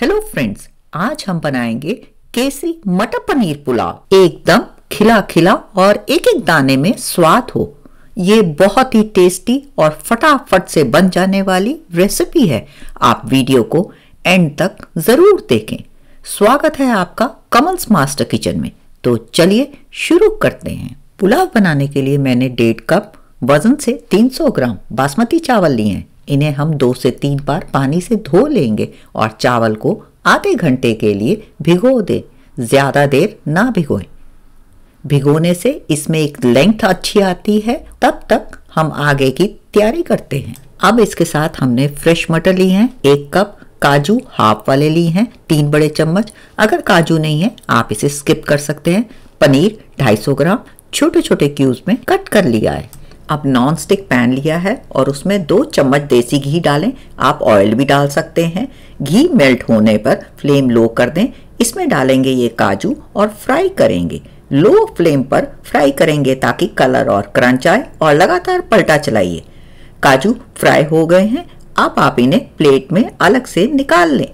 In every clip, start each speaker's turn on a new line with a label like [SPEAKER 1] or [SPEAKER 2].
[SPEAKER 1] hello friends आज हम बनाएंगे केसी मटर पनीर पुलाव एकदम खिला खिला और एक एक दाने में स्वाद हो ये बहुत ही टेस्टी और फटाफट से बन जाने वाली रेसिपी है आप वीडियो को एंड तक जरूर देखें स्वागत है आपका कमल्स मास्टर किचन में तो चलिए शुरू करते हैं पुलाव बनाने के लिए मैंने डेढ़ कप वजन से 300 ग्राम बासमती चावल लिए हैं इन्हें हम दो से तीन बार पानी से धो लेंगे और चावल को आधे घंटे के लिए भिगो दें ज़्यादा देर ना भिगोए भिगोने से इसमें एक लेंथ अच्छी आती है तब तक हम आगे की तैयारी करते हैं अब इसके साथ हमने फ्रेश मटर ली है एक कप काजू हाफ वाले ली हैं तीन बड़े चम्मच अगर काजू नहीं है आप इसे स्किप कर सकते हैं पनीर 250 ग्राम छोटे छोटे क्यूब्स में कट कर लिया है अब नॉन स्टिक पैन लिया है और उसमें दो चम्मच देसी घी डालें आप ऑयल भी डाल सकते हैं घी मेल्ट होने पर फ्लेम लो कर दें इसमें डालेंगे ये काजू और फ्राई करेंगे लो फ्लेम पर फ्राई करेंगे ताकि कलर और क्रंच आए और लगातार पलटा चलाइए काजू फ्राई हो गए हैं अब आप इन्हें प्लेट में अलग से निकाल लें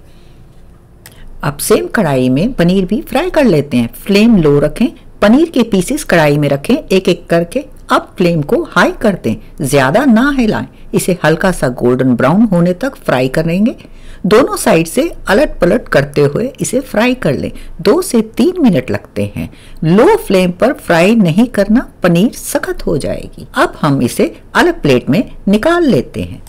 [SPEAKER 1] अब सेम कढ़ाई में पनीर भी फ्राई कर लेते हैं फ्लेम लो रखें पनीर के पीसेस कढ़ाई में रखें एक एक करके अब फ्लेम को हाई कर दें ज़्यादा ना हिलाएं इसे हल्का सा गोल्डन ब्राउन होने तक फ्राई करेंगे दोनों साइड से अलट पलट करते हुए इसे फ्राई कर लें दो से तीन मिनट लगते हैं लो फ्लेम पर फ्राई नहीं करना पनीर सख्त हो जाएगी अब हम इसे अलग प्लेट में निकाल लेते हैं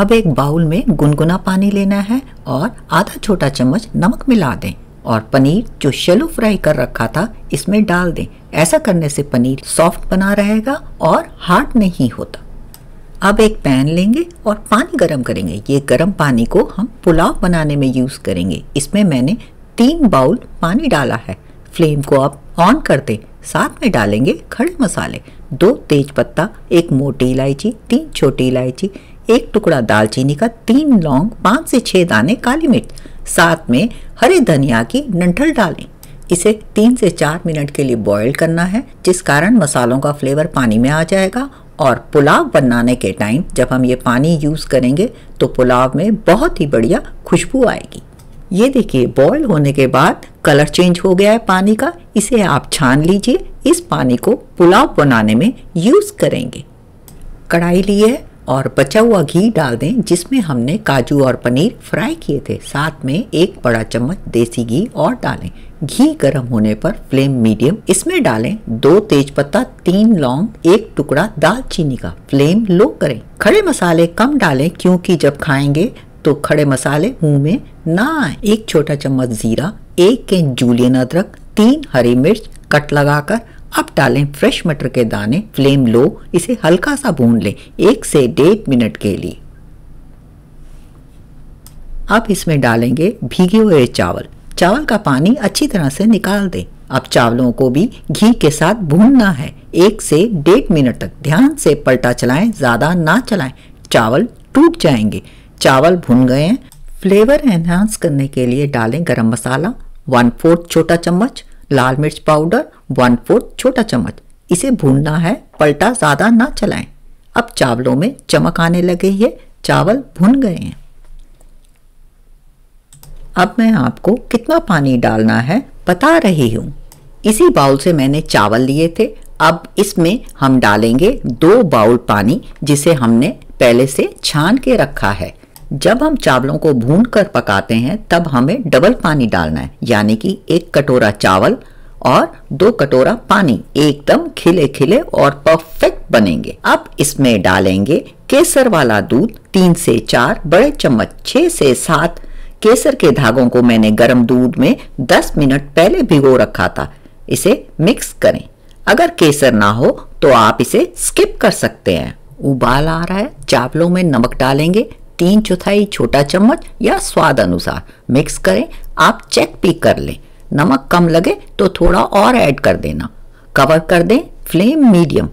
[SPEAKER 1] अब एक बाउल में गुनगुना पानी लेना है और आधा छोटा चम्मच नमक मिला दें और पनीर जो शेलो फ्राई कर रखा था इसमें डाल दें ऐसा करने से पनीर सॉफ्ट बना रहेगा और हार्ड नहीं होता अब एक पैन लेंगे और पानी गरम करेंगे ये गरम पानी को हम पुलाव बनाने में यूज़ करेंगे इसमें मैंने तीन बाउल पानी डाला है फ्लेम को आप ऑन कर दें साथ में डालेंगे खड़े मसाले दो तेज पत्ता एक मोटी इलायची तीन छोटी इलायची एक टुकड़ा दालचीनी का तीन लौंग पाँच से छः दाने काली मिर्च साथ में हरे धनिया की नंठल डालें इसे तीन से चार मिनट के लिए बॉईल करना है जिस कारण मसालों का फ्लेवर पानी में आ जाएगा और पुलाव बनाने के टाइम जब हम ये पानी यूज़ करेंगे तो पुलाव में बहुत ही बढ़िया खुशबू आएगी ये देखिए बॉईल होने के बाद कलर चेंज हो गया है पानी का इसे आप छान लीजिए इस पानी को पुलाव बनाने में यूज़ करेंगे कढ़ाई लिए और बचा हुआ घी डाल दें जिसमें हमने काजू और पनीर फ्राई किए थे साथ में एक बड़ा चम्मच देसी घी और डालें घी गर्म होने पर फ्लेम मीडियम इसमें डालें दो तेज पत्ता तीन लौंग एक टुकड़ा दालचीनी का फ्लेम लो करें खड़े मसाले कम डालें क्योंकि जब खाएंगे तो खड़े मसाले मुंह में ना आए एक छोटा चम्मच जीरा एक इंच जूलियन अदरक तीन हरी मिर्च कट लगाकर अब डालें फ्रेश मटर के दाने फ्लेम लो इसे हल्का सा भून लें एक से डेढ़ मिनट के लिए अब इसमें डालेंगे भीगे हुए चावल चावल का पानी अच्छी तरह से निकाल दें अब चावलों को भी घी के साथ भूनना है एक से डेढ़ मिनट तक ध्यान से पलटा चलाएं ज़्यादा ना चलाएं चावल टूट जाएंगे चावल भुन गए हैं फ्लेवर एनहांस करने के लिए डालें गरम मसाला वन फोर्थ छोटा चम्मच लाल मिर्च पाउडर वन फोर्थ छोटा चम्मच इसे भूनना है पलटा ज़्यादा ना चलाएं अब चावलों में चमक आने लगे है चावल भुन गए हैं अब मैं आपको कितना पानी डालना है बता रही हूँ इसी बाउल से मैंने चावल लिए थे अब इसमें हम डालेंगे दो बाउल पानी जिसे हमने पहले से छान के रखा है जब हम चावलों को भून कर पकाते हैं तब हमें डबल पानी डालना है यानी कि एक कटोरा चावल और दो कटोरा पानी एकदम खिले खिले और परफेक्ट बनेंगे अब इसमें डालेंगे केसर वाला दूध तीन से चार बड़े चम्मच छह से सात केसर के धागों को मैंने गर्म दूध में दस मिनट पहले भिगो रखा था इसे मिक्स करें अगर केसर ना हो तो आप इसे स्किप कर सकते हैं उबाल आ रहा है चावलों में नमक डालेंगे तीन चौथाई छोटा चम्मच या स्वाद अनुसार मिक्स करें आप चेक भी कर लें नमक कम लगे तो थोड़ा और ऐड कर देना कवर कर दें फ्लेम मीडियम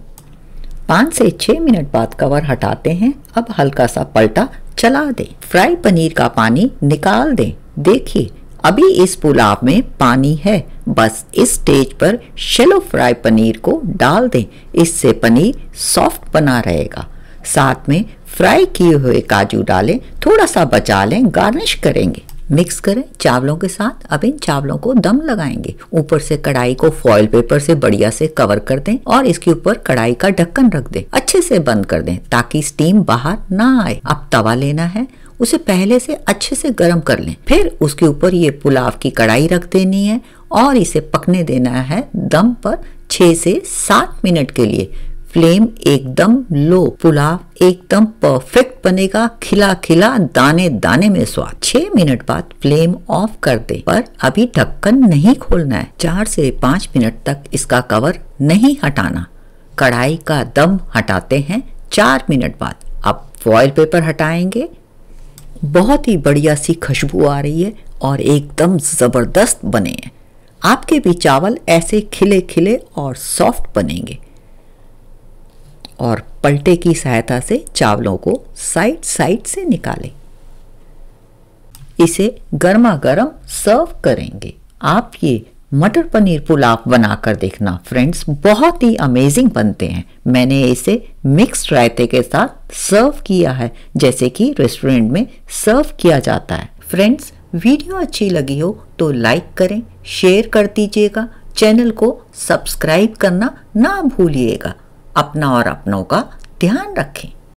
[SPEAKER 1] पाँच से छः मिनट बाद कवर हटाते हैं अब हल्का सा पलटा चला दें फ्राई पनीर का पानी निकाल दें देखिए अभी इस पुलाव में पानी है बस इस स्टेज पर शेलो फ्राई पनीर को डाल दें इससे पनीर सॉफ्ट बना रहेगा साथ में फ्राई किए हुए काजू डालें थोड़ा सा बचा लें गार्निश करेंगे मिक्स करें चावलों के साथ अब इन चावलों को दम लगाएंगे ऊपर से कढ़ाई को फॉइल पेपर से बढ़िया से कवर कर दें और इसके ऊपर कढ़ाई का ढक्कन रख दें अच्छे से बंद कर दें ताकि स्टीम बाहर ना आए अब तवा लेना है उसे पहले से अच्छे से गर्म कर लें फिर उसके ऊपर ये पुलाव की कढ़ाई रख देनी है और इसे पकने देना है दम पर छह से सात मिनट के लिए फ्लेम एकदम लो पुलाव एकदम परफेक्ट बनेगा खिला खिला दाने दाने में स्वाद छह मिनट बाद फ्लेम ऑफ कर दे पर अभी ढक्कन नहीं खोलना है चार से पाँच मिनट तक इसका कवर नहीं हटाना कढ़ाई का दम हटाते हैं चार मिनट बाद अब फॉइल पेपर हटाएंगे बहुत ही बढ़िया सी खुशबू आ रही है और एकदम ज़बरदस्त बने हैं आपके भी चावल ऐसे खिले खिले और सॉफ्ट बनेंगे और पलटे की सहायता से चावलों को साइड साइड से निकालें इसे गर्मा गर्म सर्व करेंगे आप ये मटर पनीर पुलाव बनाकर देखना फ्रेंड्स बहुत ही अमेजिंग बनते हैं मैंने इसे मिक्स रायते के साथ सर्व किया है जैसे कि रेस्टोरेंट में सर्व किया जाता है फ्रेंड्स वीडियो अच्छी लगी हो तो लाइक करें शेयर कर दीजिएगा चैनल को सब्सक्राइब करना ना भूलिएगा अपना और अपनों का ध्यान रखें